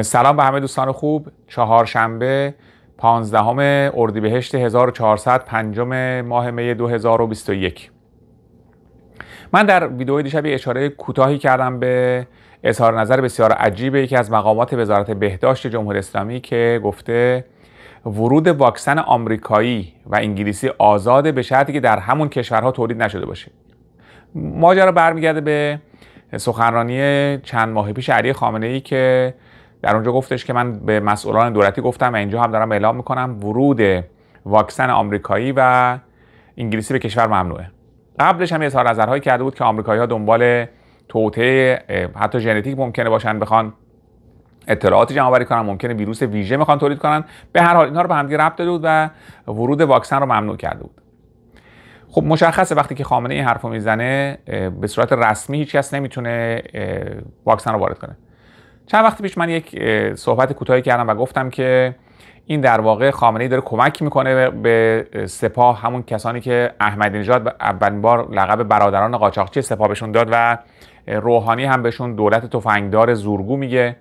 سلام به همه دوستان خوب چهارشنبه 15 اردیبهشت 1400 ماه می 2021 من در ویدیوی دیشب اشاره کوتاهی کردم به اظهار نظر بسیار عجیب یکی از مقامات وزارت بهداشت جمهوری اسلامی که گفته ورود واکسن آمریکایی و انگلیسی آزاده به شرطی که در همون کشورها تولید نشده باشه ماجرا برمیگرده به سخنرانی چند ماه پیش علی خامنه ای که در اونجا گفتش که من به مسئولان دولتی گفتم و اینجا هم دارم اعلام میکنم ورود واکسن آمریکایی و انگلیسی به کشور ممنوعه قبلش هم اظهار نظرهایی کرده بود که آمریکایی ها دنبال توطعه حتی ژنتیک ممکنه باشن بخوان اطلاعات جمع آوری کنن ممکنه ویروس ویژه میخوان تولید کنن به هر حال اینها رو به همدیگه ربط داده بود و ورود واکسن رو ممنوع کرده بود خب مشخصه وقتی که خامنه این حرف میزنه به صورت رسمی هیچکس نمیتونه واکسن رو وارد کنه چند وقتی پیش من یک صحبت کوتاهی کردم و گفتم که این در واقع خامنه ای داره کمک میکنه به سپاه همون کسانی که احمدی نژاد اولین بار لقب برادران قاچاقچی سپاه بهشون داد و روحانی هم بهشون دولت تفنگدار زورگو میگه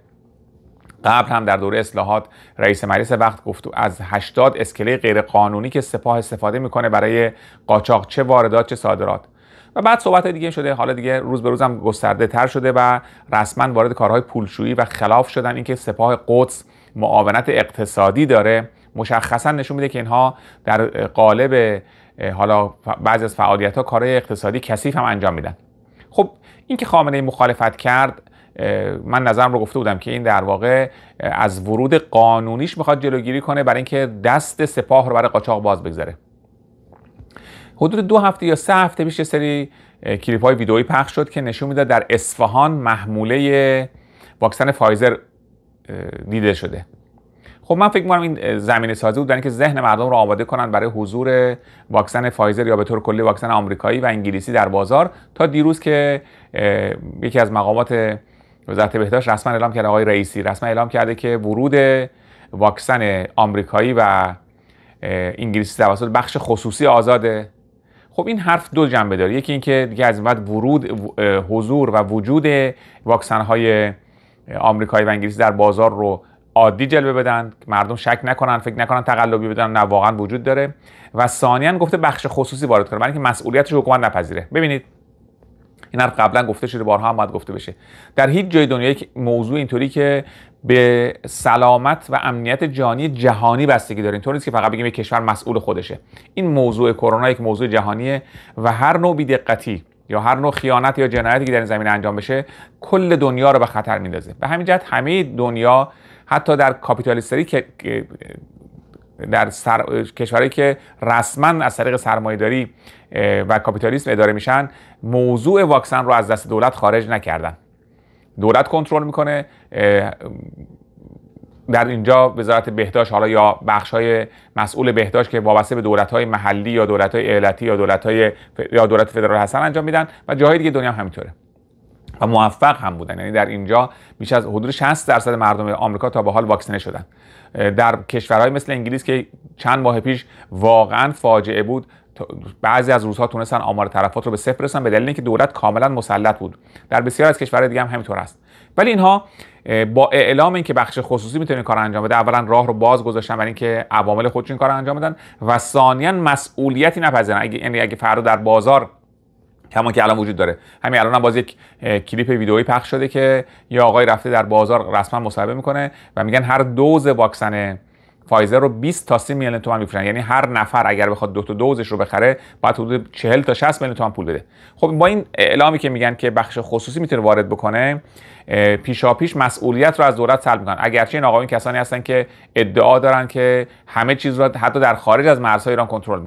قبل هم در دوره اصلاحات رئیس مجلس وقت گفت از 80 اسکله غیرقانونی که سپاه استفاده میکنه برای قاچاق چه واردات چه صادرات و بعد صحبت دیگه شده حالا دیگه روز به روزم گسترده تر شده و رسما وارد کارهای پولشویی و خلاف شدن اینکه سپاه قدس معاونت اقتصادی داره مشخصا نشون میده که اینها در قالب حالا بعضی از فعالیت ها کارهای اقتصادی کثیف هم انجام میدن خب این که خامنه مخالفت کرد من نظرم رو گفته بودم که این در واقع از ورود قانونیش میخواد جلوگیری کنه برای اینکه دست سپاه رو برای قاچاق باز بگذاره حدود دو هفته یا سه هفته پیش سری کلیپ های ویدئویی پخش شد که نشون میداد در اصفهان محموله واکسن فایزر دیده شده خب من فکر می‌کنم این زمینه سازی بود اینکه ذهن مردم رو آماده کنن برای حضور واکسن فایزر یا به طور کلی واکسن آمریکایی و انگلیسی در بازار تا دیروز که یکی از مقامات وزارت بهداشت رسما اعلام کرد آقای رئیسی رسما اعلام کرده که ورود واکسن آمریکایی و انگلیسی توسط بخش خصوصی آزاده خب این حرف دو جنبه داره یکی اینکه دیگه از بعد ورود حضور و وجود واکسن های آمریکایی و انگلیسی در بازار رو عادی جلوه بدن مردم شک نکنن فکر نکنن تقلبی بدن نه واقعا وجود داره و ثانیا گفته بخش خصوصی وارد کنه برای اینکه مسئولیتش حکومت نپذیره ببینید این حرف قبلا گفته شده بارها هم باید گفته بشه در هیچ جای دنیا یک موضوع اینطوری که به سلامت و امنیت جانی جهانی بستگی داره اینطور نیست که فقط بگیم یک کشور مسئول خودشه این موضوع کرونا یک موضوع جهانیه و هر نوع بیدقتی یا هر نوع خیانت یا جنایتی که در این زمینه انجام بشه کل دنیا رو به خطر میندازه به همین جهت همه دنیا حتی در کاپیتالیستری که در سر... کشورهایی که رسما از طریق سرمایهداری و کاپیتالیسم اداره میشن موضوع واکسن رو از دست دولت خارج نکردن دولت کنترل میکنه در اینجا وزارت بهداشت حالا یا بخش های مسئول بهداشت که وابسته به دولت های محلی یا دولت های ایالتی یا دولت های یا دولت فدرال هستن انجام میدن و جاهای دیگه دنیا هم همینطوره و موفق هم بودن یعنی در اینجا بیش از حدود 60 درصد مردم آمریکا تا به حال واکسینه شدن در کشورهای مثل انگلیس که چند ماه پیش واقعا فاجعه بود بعضی از روزها تونستن آمار طرفات رو به صفر رسن به دلیل اینکه دولت کاملا مسلط بود در بسیاری از کشورهای دیگه هم همینطور است ولی اینها با اعلام اینکه بخش خصوصی میتونه کار انجام بده اولا راه رو باز گذاشتن برای اینکه عوامل خودشون کار انجام بدن و ثانیا مسئولیتی نپذیرن اگه یعنی در بازار همون که الان وجود داره همین الان هم باز یک کلیپ ویدئویی پخش شده که یه آقای رفته در بازار رسما مصاحبه میکنه و میگن هر دوز واکسن فایزر رو 20 تا 30 میلیون تومان میفروشن یعنی هر نفر اگر بخواد دو تا دوزش رو بخره باید حدود 40 تا 60 میلیون تومان پول بده خب با این اعلامی که میگن که بخش خصوصی میتونه وارد بکنه پیش مسئولیت رو از دولت سلب میکنن اگرچه این آقایون کسانی هستن که ادعا دارن که همه چیز رو حتی در خارج از مرزهای ایران کنترل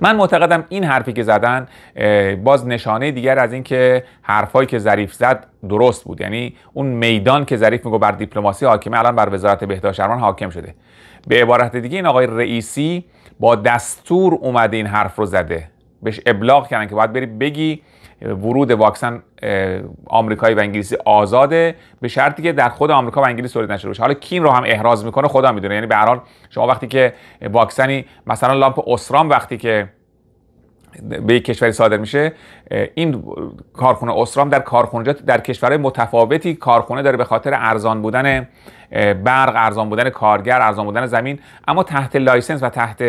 من معتقدم این حرفی که زدن باز نشانه دیگر از اینکه حرفایی که ظریف زد درست بود یعنی اون میدان که ظریف میگو بر دیپلماسی حاکمه الان بر وزارت بهداشت درمان حاکم شده به عبارت دیگه این آقای رئیسی با دستور اومده این حرف رو زده بهش ابلاغ کردن که باید بری بگی ورود واکسن آمریکایی و انگلیسی آزاده به شرطی که در خود آمریکا و انگلیس تولید نشده باشه حالا کیم رو هم احراز میکنه خدا میدونه یعنی به هر شما وقتی که واکسنی مثلا لامپ اسرام وقتی که به یک کشوری صادر میشه این کارخونه اسرام در کارخونه در کشورهای متفاوتی کارخونه داره به خاطر ارزان بودن برق ارزان بودن کارگر ارزان بودن زمین اما تحت لایسنس و تحت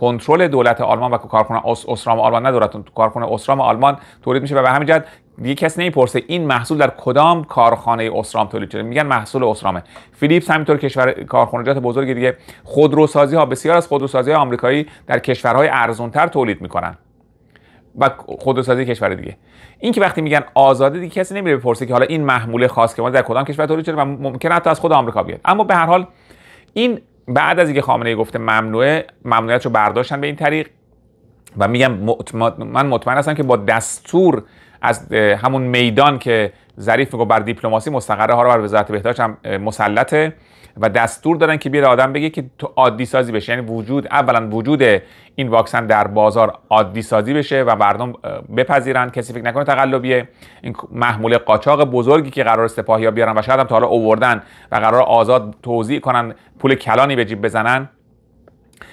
کنترل دولت آلمان و کارخونه اسرام آلمان ندارد تو کارخونه اسرام آلمان تولید میشه و به همین جهت دیگه کسی نمیپرسه این محصول در کدام کارخانه اسرام تولید شده میگن محصول اسرامه فیلیپس همینطور کشور کارخانجات بزرگی دیگه خودروسازی ها بسیار از خودروسازی های آمریکایی در کشورهای تر تولید میکنن و خودروسازی کشور دیگه این که وقتی میگن آزاده دیگه کسی نمیره بپرسه که حالا این محموله خاص که ما در کدام کشور تولید شده و ممکن حتی از خود آمریکا بیاد اما به هر حال این بعد از اینکه خامنه ای گفته ممنوعه ممنوعیت رو برداشتن به این طریق و میگم من مطمئن هستم که با دستور از همون میدان که ظریف میگه بر دیپلماسی مستقره ها رو بر وزارت بهداشت هم مسلطه و دستور دارن که بیاد آدم بگه که تو عادی سازی بشه یعنی وجود اولا وجود این واکسن در بازار عادی سازی بشه و مردم بپذیرن کسی فکر نکنه تقلبیه این محموله قاچاق بزرگی که قرار ها بیارن و شاید هم تا حالا اووردن و قرار آزاد توزیع کنن پول کلانی به جیب بزنن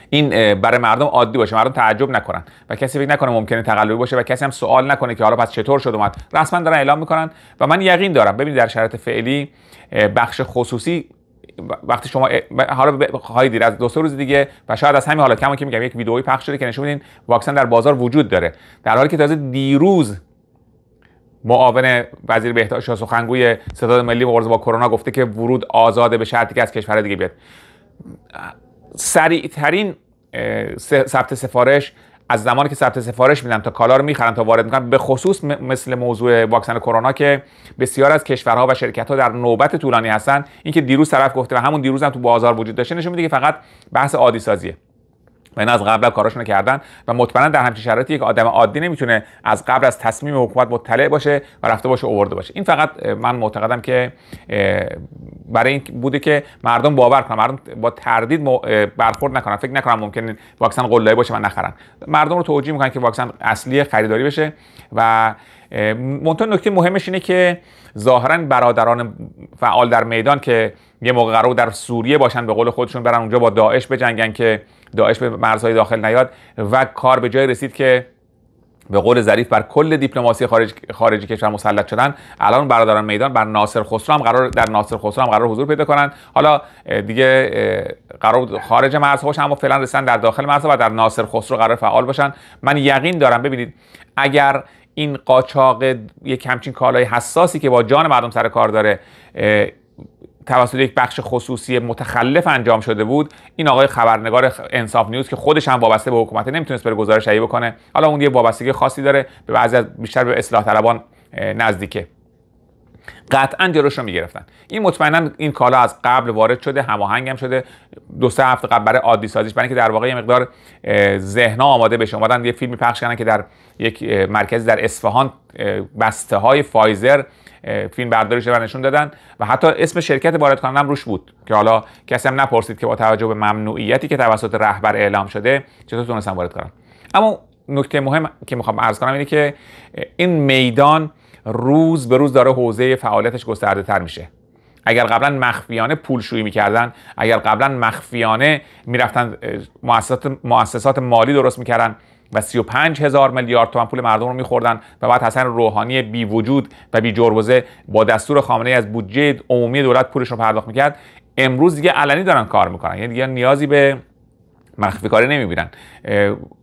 این برای مردم عادی باشه مردم تعجب نکنن و کسی فکر نکنه ممکنه تقلبی باشه و کسی هم سوال نکنه که حالا پس چطور شد اومد رسما دارن اعلام میکنن و من یقین دارم ببینید در شرایط فعلی بخش خصوصی وقتی شما حالا خواهید دید از دو سه روز دیگه و شاید از همین حالا کم که میگم یک ویدئویی پخش شده که نشون میدین واکسن در بازار وجود داره در حالی که تازه دیروز معاون وزیر بهداشت و سخنگوی ستاد ملی مبارزه با کرونا گفته که ورود آزاده به شرطی که از کشور دیگه بیاد سریعترین ثبت سفارش از زمانی که ثبت سفارش میدن تا کالا رو میخرن تا وارد میکنن به خصوص مثل موضوع واکسن کرونا که بسیار از کشورها و شرکتها در نوبت طولانی هستن اینکه دیروز طرف گفته و همون دیروز هم تو بازار وجود داشته نشون میده که فقط بحث عادی سازیه و اینا از قبل کاراشون کردن و مطمئنا در همچین شرایطی که آدم عادی نمیتونه از قبل از تصمیم حکومت مطلع باشه و رفته باشه اوورده باشه این فقط من معتقدم که برای این بوده که مردم باور کنن مردم با تردید برخورد نکنن فکر نکنم ممکن واکسن قله باشه و نخرن مردم رو توجیه میکنن که واکسن اصلی خریداری بشه و منتها نکته مهمش اینه که ظاهرا برادران فعال در میدان که یه موقع قرار در سوریه باشن به قول خودشون برن اونجا با داعش بجنگن که داعش به مرزهای داخل نیاد و کار به جای رسید که به قول ظریف بر کل دیپلماسی خارج خارجی کشور مسلط شدن الان برادران میدان بر ناصر خسرو هم قرار در ناصر خسرو هم قرار حضور پیدا کنن حالا دیگه قرار خارج مرز باشن اما فعلا رسن در داخل مرز و در ناصر خسرو قرار فعال باشن من یقین دارم ببینید اگر این قاچاق یک همچین کالای حساسی که با جان مردم سر کار داره توسط یک بخش خصوصی متخلف انجام شده بود این آقای خبرنگار انصاف نیوز که خودش هم وابسته به حکومت نمیتونست بره گزارش بکنه حالا اون یه وابستگی خاصی داره به بعضی از بیشتر به اصلاح طلبان نزدیکه قطعا جلوش رو میگرفتن این مطمئنا این کالا از قبل وارد شده هماهنگ هم شده دو سه هفته قبل برای عادی سازیش برای اینکه در واقع یه مقدار ذهنا آماده بشه اومدن یه فیلمی پخش کردن که در یک مرکز در اصفهان بسته های فایزر فیلم برداری شده و نشون دادن و حتی اسم شرکت وارد کننده هم روش بود که حالا کسی هم نپرسید که با توجه به ممنوعیتی که توسط رهبر اعلام شده چطور تونستن وارد کنن اما نکته مهم که میخوام عرض کنم اینه که این میدان روز به روز داره حوزه فعالیتش گسترده تر میشه اگر قبلا مخفیانه پولشویی میکردن اگر قبلا مخفیانه میرفتن مؤسسات, مؤسسات مالی درست میکردن و 35 هزار میلیارد تومن پول مردم رو میخوردن و بعد حسن روحانی بی وجود و بی جربزه با دستور خامنه از بودجه عمومی دولت پولش رو پرداخت میکرد امروز دیگه علنی دارن کار میکنن یعنی دیگه نیازی به مخفی کاری نمیبینن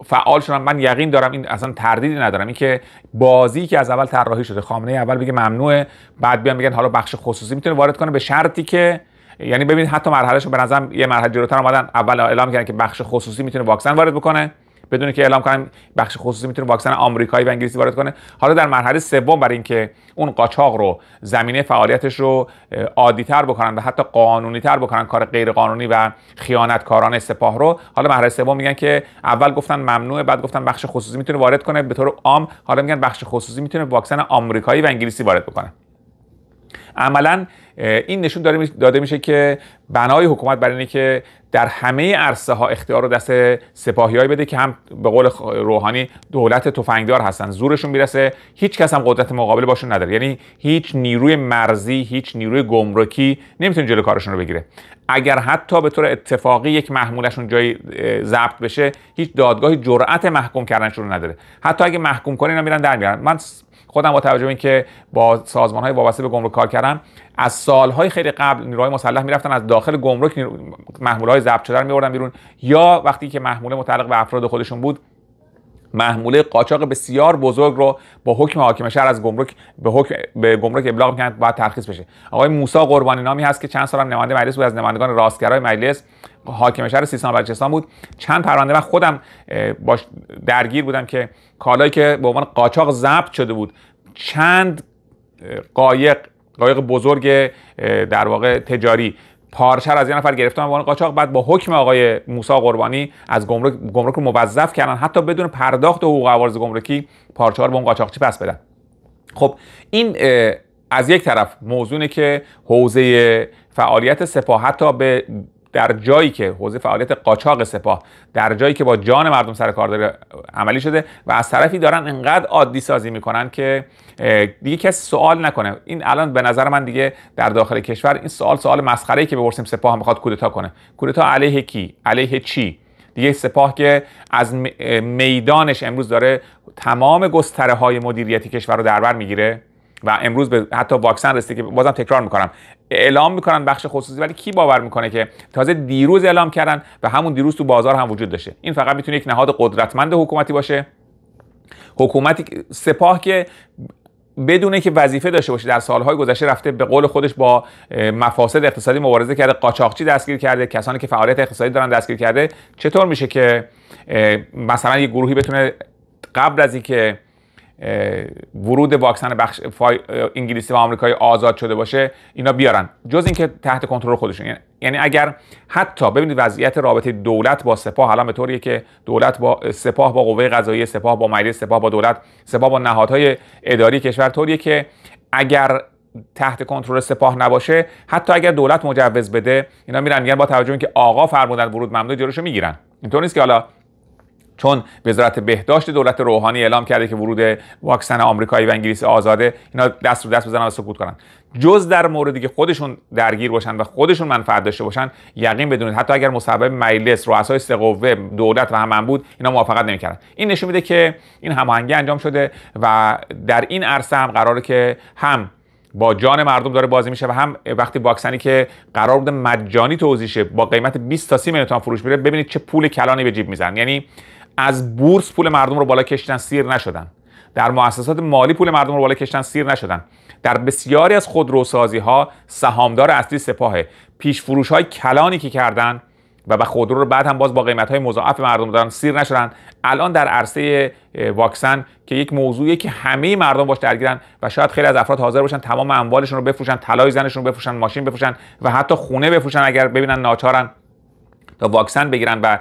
فعال شدن من یقین دارم این اصلا تردیدی ندارم اینکه بازی که از اول طراحی شده خامنه اول بگه ممنوعه بعد بیان بگن حالا بخش خصوصی میتونه وارد کنه به شرطی که یعنی ببینید حتی شو به نظرم یه مرحله جلوتر اومدن اول اعلام کردن که بخش خصوصی میتونه واکسن وارد بکنه بدون که اعلام کنن بخش خصوصی میتونه واکسن آمریکایی و انگلیسی وارد کنه حالا در مرحله سوم برای اینکه اون قاچاق رو زمینه فعالیتش رو تر بکنن و حتی قانونی تر بکنن کار غیر قانونی و خیانتکارانه سپاه رو حالا مرحله سوم میگن که اول گفتن ممنوع، بعد گفتن بخش خصوصی میتونه وارد کنه به طور عام حالا میگن بخش خصوصی میتونه واکسن آمریکایی و انگلیسی وارد بکنه عملا این نشون داره داده میشه که بنای حکومت برای اینه که در همه عرصه ها اختیار رو دست های بده که هم به قول روحانی دولت تفنگدار هستن زورشون میرسه هیچ کس هم قدرت مقابل باشون نداره یعنی هیچ نیروی مرزی هیچ نیروی گمرکی نمیتونه جلو کارشون رو بگیره اگر حتی به طور اتفاقی یک محمولشون جایی ضبط بشه هیچ دادگاهی جرأت محکوم کردنشون رو نداره حتی اگه محکوم اینا میرن در میارن من خودم با توجه به اینکه با سازمان های وابسته به گمرک کار کردم از سالهای خیلی قبل نیروهای مسلح میرفتن از داخل گمرک محموله های ضبط شده رو بیرون یا وقتی که محموله متعلق به افراد خودشون بود محموله قاچاق بسیار بزرگ رو با حکم حاکم شهر از گمرک به حکم به گمرک ابلاغ میکنند باید ترخیص بشه آقای موسی قربانی نامی هست که چند سال هم نماینده مجلس بود از نمایندگان راستگرای مجلس حاکم شهر سیستان بلوچستان بود چند پرونده من خودم باش درگیر بودم که کالایی که به عنوان قاچاق ضبط شده بود چند قایق قایق بزرگ در واقع تجاری پارچه از یه نفر گرفتن عنوان قاچاق بعد با حکم آقای موسا قربانی از گمرک گمرک رو موظف کردن حتی بدون پرداخت حقوق عوارض گمرکی پارچه رو به اون قاچاقچی پس بدن خب این از یک طرف موضوعی که حوزه فعالیت سپاه حتی به در جایی که حوزه فعالیت قاچاق سپاه در جایی که با جان مردم سر کار داره عملی شده و از طرفی دارن انقدر عادی سازی میکنن که دیگه کسی سوال نکنه این الان به نظر من دیگه در داخل کشور این سوال سوال مسخره که بپرسیم سپاه میخواد کودتا کنه کودتا علیه کی علیه چی دیگه سپاه که از میدانش امروز داره تمام گستره های مدیریتی کشور رو در بر میگیره و امروز به حتی واکسن رسیده که بازم تکرار میکنم اعلام میکنن بخش خصوصی ولی کی باور میکنه که تازه دیروز اعلام کردن و همون دیروز تو بازار هم وجود داشته این فقط میتونه یک نهاد قدرتمند حکومتی باشه حکومتی سپاه که بدونه که وظیفه داشته باشه در سالهای گذشته رفته به قول خودش با مفاسد اقتصادی مبارزه کرده قاچاقچی دستگیر کرده کسانی که فعالیت اقتصادی دارن دستگیر کرده چطور میشه که مثلا یه گروهی بتونه قبل از اینکه ورود واکسن بخش فای... انگلیسی و آمریکایی آزاد شده باشه اینا بیارن جز اینکه تحت کنترل خودشون یعنی-, یعنی اگر حتی ببینید وضعیت رابطه دولت با سپاه الان به طوریه که دولت با سپاه با قوه قضاییه سپاه با مجلس سپاه با دولت سپاه با نهادهای اداری کشور طوریه که اگر تحت کنترل سپاه نباشه حتی اگر دولت مجوز بده اینا میرن میگن با توجه اینکه آقا فرمودن ورود ممنوع جلوشو میگیرن اینطور نیست که حالا چون وزارت بهداشت دولت روحانی اعلام کرده که ورود واکسن آمریکایی و انگلیسی آزاده اینا دست رو دست بزنن و سکوت کنن جز در موردی که خودشون درگیر باشن و خودشون منفعت داشته باشن یقین بدونید حتی اگر مصوب مجلس رؤسای سه قوه دولت و هم بود اینا موافقت نمیکردن این نشون میده که این هماهنگی انجام شده و در این عرصه هم قراره که هم با جان مردم داره بازی میشه و هم وقتی واکسنی که قرار بوده مجانی توزیع شه با قیمت 20 تا 30 میلیون فروش میره ببینید چه پول کلانی به جیب میزنن یعنی از بورس پول مردم رو بالا کشتن سیر نشدن در مؤسسات مالی پول مردم رو بالا کشتن سیر نشدن در بسیاری از خودروسازی ها سهامدار اصلی سپاهه پیش فروش های کلانی که کردن و به خودرو رو بعد هم باز با قیمت های مضاعف مردم دارن سیر نشدن الان در عرصه واکسن که یک موضوعیه که همه مردم باش درگیرن و شاید خیلی از افراد حاضر باشن تمام اموالشون رو بفروشن طلای زنشون رو بفروشن ماشین بفروشن و حتی خونه بفروشن اگر ببینن ناچارن واکسن بگیرن و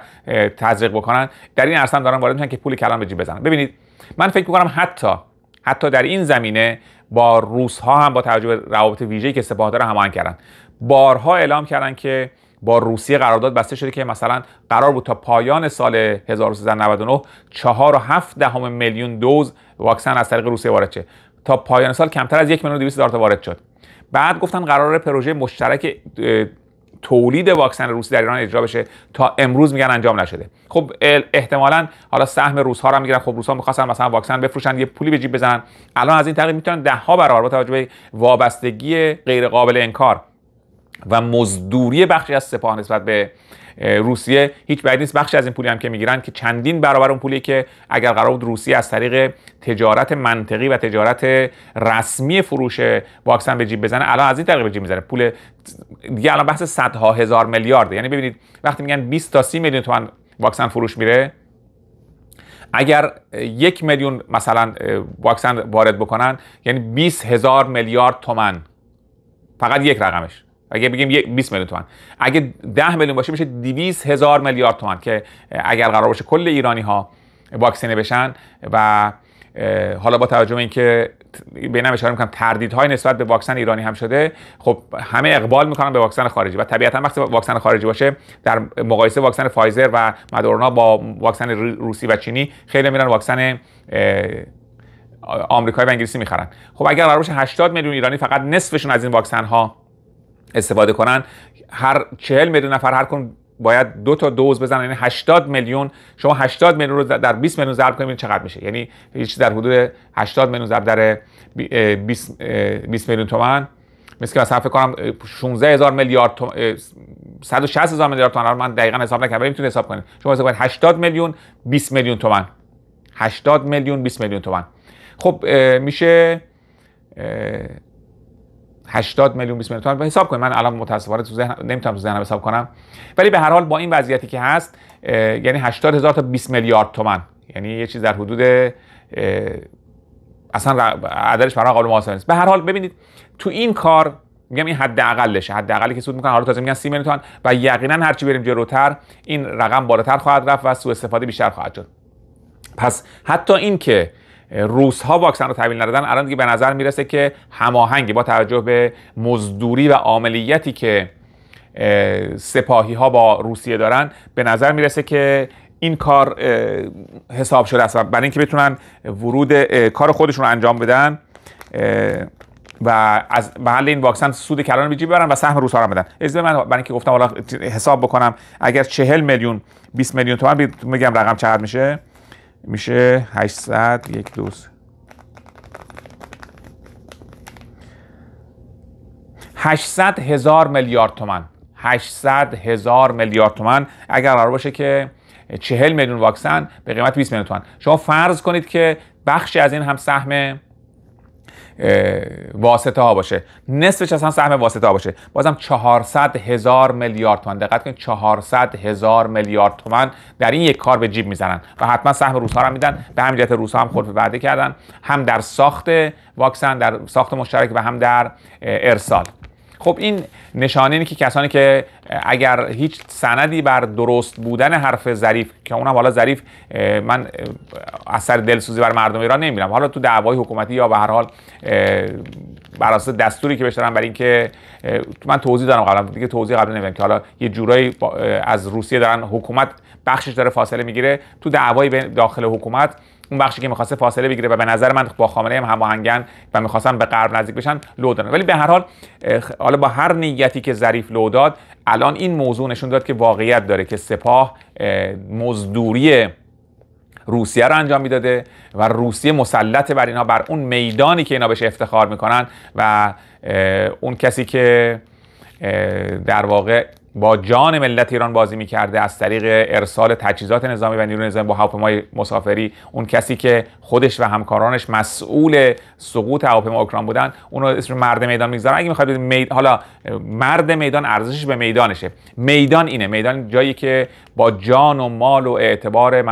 تزریق بکنن در این عرصه دارن وارد میشن که پول کلان به جیب بزنن ببینید من فکر میکنم حتی حتی در این زمینه با روس ها هم با توجه به روابط ویژه‌ای که سپاه داره هماهنگ کردن بارها اعلام کردن که با روسیه قرارداد بسته شده که مثلا قرار بود تا پایان سال 1399 4 و 7 دهم میلیون دوز واکسن از طریق روسیه وارد شه تا پایان سال کمتر از یک میلیون دوست هزار وارد شد بعد گفتن قرار پروژه مشترک تولید واکسن روسی در ایران اجرا بشه تا امروز میگن انجام نشده خب احتمالا حالا سهم روس ها رو میگیرن خب روس ها میخواستن مثلا واکسن بفروشن یه پولی به جیب بزنن الان از این طریق میتونن ده ها برابر با توجه به وابستگی غیر قابل انکار و مزدوری بخشی از سپاه نسبت به روسیه هیچ بعید نیست بخشی از این پولی هم که میگیرن که چندین برابر اون پولی که اگر قرار بود روسیه از طریق تجارت منطقی و تجارت رسمی فروش واکسن به جیب بزنه الان از این طریق به جیب میزنه پول دیگه الان بحث صدها هزار میلیارد یعنی ببینید وقتی میگن 20 تا 30 میلیون تومان واکسن فروش میره اگر یک میلیون مثلا واکسن وارد بکنن یعنی 20 هزار میلیارد تومن فقط یک رقمش اگه بگیم 20 میلیون تومن اگه 10 میلیون باشه میشه 200 هزار میلیارد تومن که اگر قرار باشه کل ایرانی ها واکسینه بشن و حالا با توجه به اینکه بینم اشاره میکنم های نسبت به واکسن ایرانی هم شده خب همه اقبال میکنن به واکسن خارجی و طبیعتا وقتی واکسن خارجی باشه در مقایسه واکسن فایزر و مدرنا با واکسن روسی و چینی خیلی میرن واکسن آمریکایی و انگلیسی میخرن خب اگر قرار باشه 80 میلیون ایرانی فقط نصفشون از این واکسن ها استفاده کنن هر 40 میلیون نفر هر کن باید دو تا دوز بزنن یعنی 80 میلیون شما 80 میلیون رو در 20 میلیون ضرب کنید چقدر میشه یعنی هیچ در حدود 80 میلیون ضرب در 20 20 میلیون تومان مثل که مثلا فکر کنم 16 هزار میلیارد تومان 160 هزار میلیارد تومان من دقیقا حساب نکردم میتونید حساب کنید شما حساب کنید 80 میلیون 20 میلیون تومان 80 میلیون 20 میلیون تومان خب میشه 80 میلیون 20 میلیون تومن حساب کنید من الان متاسفانه تو ذهن نمیتونم تو ذهنم حساب کنم ولی به هر حال با این وضعیتی که هست یعنی 80 هزار تا 20 میلیارد تومن یعنی یه چیز در حدود اصلا عددش برای قابل محاسبه نیست به هر حال ببینید تو این کار میگم این حد اقلشه حد اقلی که سود میکنن حالا تازه میگن 30 میلیون و یقینا هرچی بریم جلوتر این رقم بالاتر خواهد رفت و سوء استفاده بیشتر خواهد شد پس حتی این که روس ها واکسن رو تحویل ندادن الان دیگه به نظر میرسه که هماهنگی با توجه به مزدوری و عاملیتی که سپاهی ها با روسیه دارن به نظر میرسه که این کار حساب شده است برای اینکه بتونن ورود کار خودشون رو انجام بدن و از محل این واکسن سود کلان بیجی ببرن و سهم ها رو بدن از من برای اینکه گفتم حالا حساب بکنم اگر چهل میلیون 20 میلیون تومن میگم رقم چقدر میشه میشه 800 یک دوز 800 هزار میلیارد تومن 800 هزار میلیارد تومن اگر قرار باشه که 40 میلیون واکسن به قیمت 20 میلیون تومن شما فرض کنید که بخشی از این هم سهم واسطه ها باشه نصفش اصلا سهم واسطه ها باشه بازم 400 هزار میلیارد تومن دقت کنید 400 هزار میلیارد تومن در این یک کار به جیب میزنن و حتما سهم روس ها رو میدن به همین جهت روس ها هم خود وعده کردن هم در ساخت واکسن در ساخت مشترک و هم در ارسال خب این نشانه اینه که کسانی که اگر هیچ سندی بر درست بودن حرف ظریف که اونم حالا ظریف من اثر دلسوزی بر مردم ایران نمیبینم حالا تو دعوای حکومتی یا به هر حال بر اساس دستوری که بشترم بر برای اینکه من توضیح دارم قبلا دیگه توضیح قبل نمیدم که حالا یه جورایی از روسیه دارن حکومت بخشش داره فاصله میگیره تو دعوای داخل حکومت اون بخشی که میخواسته فاصله بگیره و به نظر من با خامنه هم هماهنگن و میخواستن به غرب نزدیک بشن لو دادن ولی به هر حال حالا با هر نیتی که ظریف لو داد الان این موضوع نشون داد که واقعیت داره که سپاه مزدوری روسیه رو انجام میداده و روسیه مسلط بر اینا بر اون میدانی که اینا بهش افتخار میکنن و اون کسی که در واقع با جان ملت ایران بازی میکرده از طریق ارسال تجهیزات نظامی و نیروی نظامی با هواپیمای مسافری اون کسی که خودش و همکارانش مسئول سقوط هواپیما اوکراین بودن اون رو اسم مرد میدان میگذارن اگه میخواید مید... حالا مرد میدان ارزشش به میدانشه میدان اینه میدان جایی که با جان و مال و اعتبار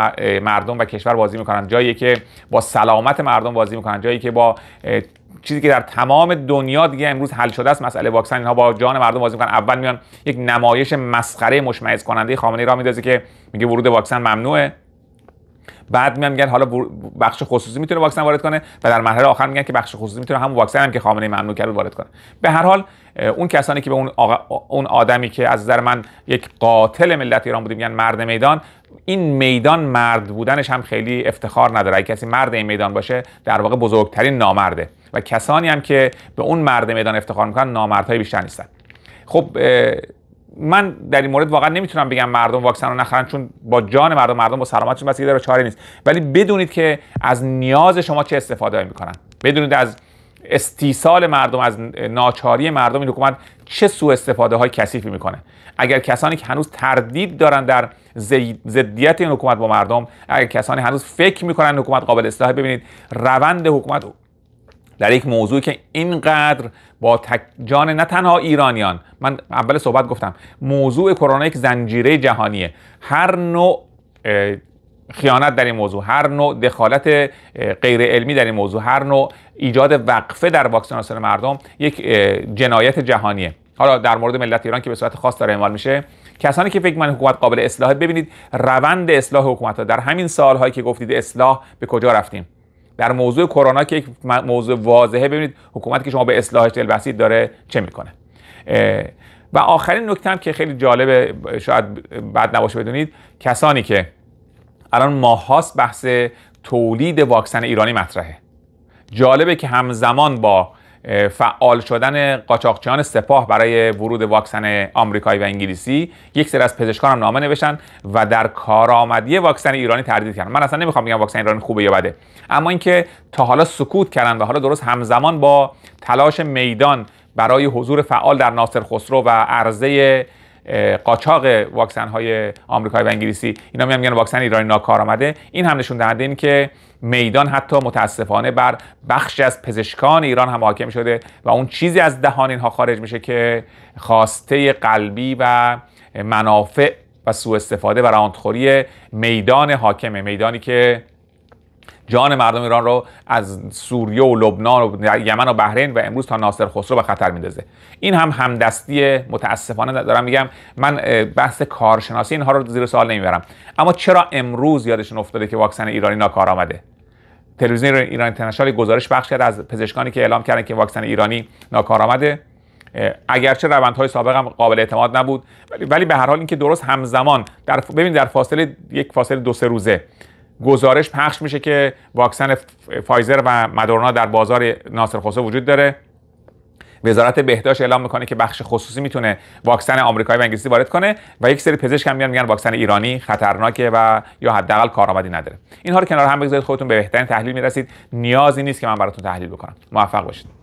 مردم و کشور بازی میکنن جایی که با سلامت مردم بازی میکنن جایی که با چیزی که در تمام دنیا دیگه امروز حل شده است مسئله واکسن اینها با جان مردم بازی میکنن اول میان یک نمایش مسخره مشمعز کننده ای را میدازه که میگه ورود واکسن ممنوعه بعد میان میگن حالا بخش خصوصی میتونه واکسن وارد کنه و در مرحله آخر میگن که بخش خصوصی میتونه همون واکسن هم که خامنه ممنوع کرده وارد کنه به هر حال اون کسانی که به اون, اون آدمی که از نظر من یک قاتل ملت ایران میگن مرد میدان این میدان مرد بودنش هم خیلی افتخار نداره اگه کسی مرد این میدان باشه در واقع بزرگترین نامرده و کسانی هم که به اون مرد میدان افتخار میکنن نامردهای بیشتر نیستن خب من در این مورد واقعا نمیتونم بگم مردم واکسن رو نخرن چون با جان مردم مردم با سلامتشون بس داره چاره نیست ولی بدونید که از نیاز شما چه استفاده میکنن بدونید از استیصال مردم از ناچاری مردم این حکومت چه سوء استفاده های کثیفی میکنه اگر کسانی که هنوز تردید دارن در ضدیت این حکومت با مردم اگر کسانی هنوز فکر میکنن حکومت قابل اصلاح ببینید روند حکومت در یک موضوعی که اینقدر با تک جان نه تنها ایرانیان من اول صحبت گفتم موضوع کرونا یک زنجیره جهانیه هر نوع خیانت در این موضوع هر نوع دخالت غیر علمی در این موضوع هر نوع ایجاد وقفه در واکسیناسیون مردم یک جنایت جهانیه حالا در مورد ملت ایران که به صورت خاص داره اعمال میشه کسانی که فکر من حکومت قابل اصلاحه ببینید روند اصلاح حکومت ها در همین سالهایی که گفتید اصلاح به کجا رفتیم در موضوع کرونا که یک موضوع واضحه ببینید حکومت که شما به اصلاحش دل داره چه میکنه و آخرین نکته هم که خیلی جالبه شاید بد نباشه بدونید کسانی که الان ماهاست بحث تولید واکسن ایرانی مطرحه جالبه که همزمان با فعال شدن قاچاقچیان سپاه برای ورود واکسن آمریکایی و انگلیسی یک سری از پزشکان هم نامه نوشتن و در کارآمدی واکسن ایرانی تردید کردن من اصلا نمیخوام بگم واکسن ایرانی خوبه یا بده اما اینکه تا حالا سکوت کردن و حالا درست همزمان با تلاش میدان برای حضور فعال در ناصر خسرو و عرضه قاچاق واکسن های آمریکایی و انگلیسی اینا میگن واکسن ایرانی ناکارآمده. این هم نشون دهنده که میدان حتی متاسفانه بر بخشی از پزشکان ایران هم حاکم شده و اون چیزی از دهان اینها خارج میشه که خواسته قلبی و منافع و سوء استفاده و راندخوری میدان حاکمه میدانی که جان مردم ایران رو از سوریه و لبنان و یمن و بحرین و امروز تا ناصر خسرو به خطر میندازه این هم همدستی متاسفانه دارم میگم من بحث کارشناسی اینها رو زیر سوال نمیبرم اما چرا امروز یادشون افتاده که واکسن ایرانی ناکار آمده تلویزیون ایران اینترنشنال گزارش بخش کرد از پزشکانی که اعلام کردن که واکسن ایرانی ناکار آمده اگرچه روندهای سابق هم قابل اعتماد نبود ولی به هر حال اینکه درست همزمان در ببین در فاصله یک فاصله دو سه روزه گزارش پخش میشه که واکسن فایزر و مدرنا در بازار ناصر خسرو وجود داره وزارت بهداشت اعلام میکنه که بخش خصوصی میتونه واکسن آمریکایی و انگلیسی وارد کنه و یک سری پزشک هم میان میگن واکسن ایرانی خطرناکه و یا حداقل کارآمدی نداره اینها رو کنار هم بگذارید خودتون به بهترین تحلیل میرسید نیازی نیست که من براتون تحلیل بکنم موفق باشید